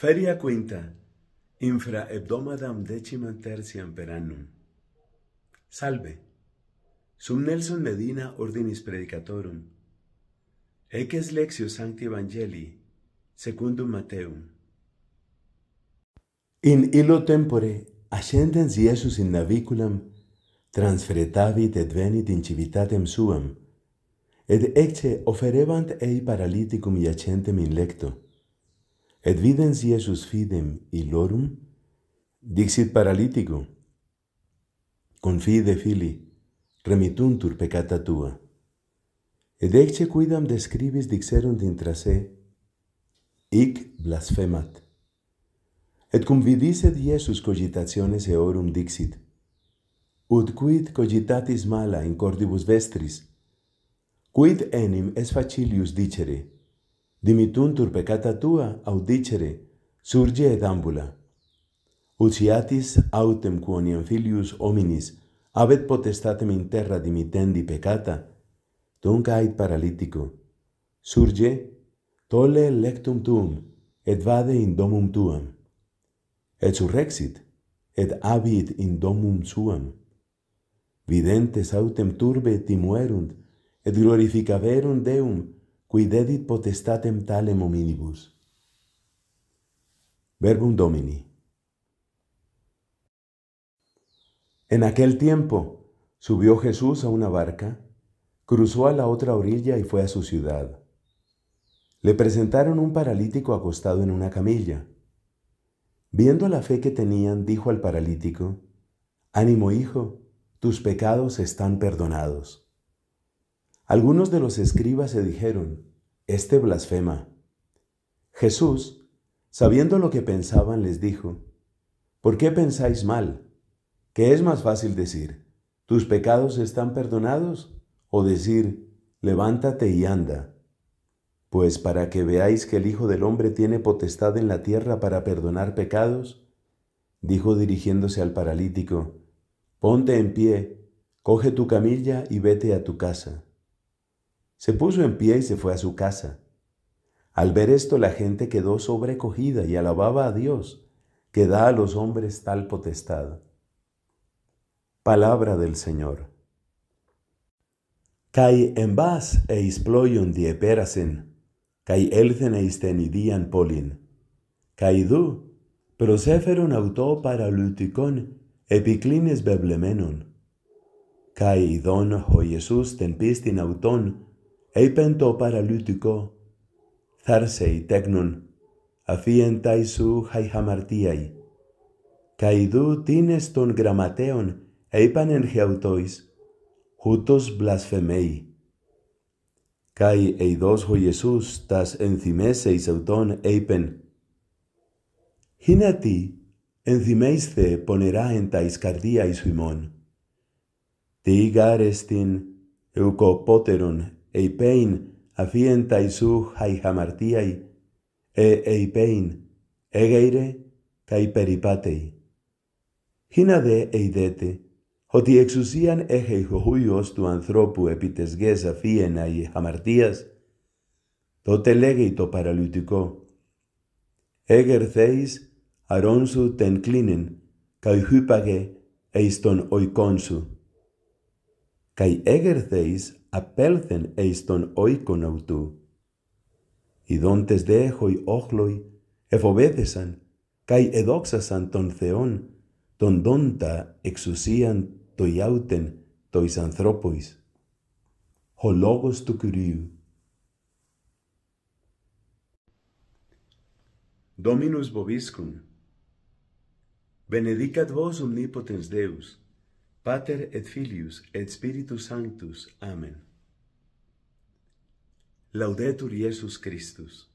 Feria quinta, infra hebdomadam decima tertiam peranum. Salve. Sum Nelson Medina ordinis predicatorum. Eques lexio sancti evangelii, secundum Mateum. In illo tempore, ascendens Iesus in naviculam, transferetavit et venit in civitatem suam, et ecce offerebant ei paralyticum iacentem in lecto. et videns Iesus fidem illorum, dixit paralitico, confide, fili, remituntur peccata tua. Ed ecce quidam describis dixerunt intra se, ic blasfemat. Et cum vidiset Iesus cogitationes eorum dixit, ut quid cogitatis mala in cordibus vestris, quid enim es facilius dicere, dimituntur peccata tua, audicere, surge et ambula. Uciatis autem quoniam filius hominis, abet potestatem in terra dimitendi peccata, tunc ait paralitico. Surge, tolle lectum tuum, et vade in domum tuam. Et surrexit, et abit in domum suam. Videntes autem turbe timuerunt, et glorificaverunt Deum, Cuidedit potestatem talem hominibus. Verbum Domini. En aquel tiempo subió Jesús a una barca, cruzó a la otra orilla y fue a su ciudad. Le presentaron un paralítico acostado en una camilla. Viendo la fe que tenían, dijo al paralítico, Ánimo, hijo, tus pecados están perdonados. Algunos de los escribas se dijeron, Este blasfema. Jesús, sabiendo lo que pensaban, les dijo, ¿por qué pensáis mal? ¿Qué es más fácil decir, tus pecados están perdonados? O decir, levántate y anda. Pues para que veáis que el Hijo del Hombre tiene potestad en la tierra para perdonar pecados, dijo dirigiéndose al paralítico, ponte en pie, coge tu camilla y vete a tu casa. Se puso en pie y se fue a su casa. Al ver esto la gente quedó sobrecogida y alababa a Dios, que da a los hombres tal potestad. Palabra del Señor. Kai en vas e ployon dieperasen, kai elzen e istenidian polin. Kai du, proseferon auto epiclines beblemenon. Kai don ho Jesús ten pistin auton, είπεν το παραλύτικο, θάρσεϊ τέκνον, αφίεν ταί σου χαί χαμαρτίαί. Καιδού τίνες των γραμματέων, είπαν εν χεαυτόης, ούτως βλασφεμέι. Καί ειδός ο Ιησούς τας ενθυμέσεις αυτών είπεν, τί ενθυμέισθε πονερά εν ταις καρδία εις ημών, τι γάρεστην ευκοπότερον eipein afientai su αι e eipein, egeire, kai peripatei. Χίνα δε ειδέτε, ότι εξουσίαν έχεϊχοχούιος του ανθρώπου επί τες γες αφίαινα η τότε λέγει το παραλυτικό. Έγερ θέης αρών σου τεν κλίνεν, καί χύπαγε εις τον οϊκόν σου. Καί έγερ θέης apelthen eis ton oikon autu. I dontes de hoi ochloi, efobetesan, kai edoxasan ton theon, ton exusian toi auten tois anthropois. Hologos logos tu curiu. Dominus bobiscum, benedicat vos omnipotens Deus, Pater et Filius et Spiritus Sanctus. Amen. Laudetur Iesus Christus.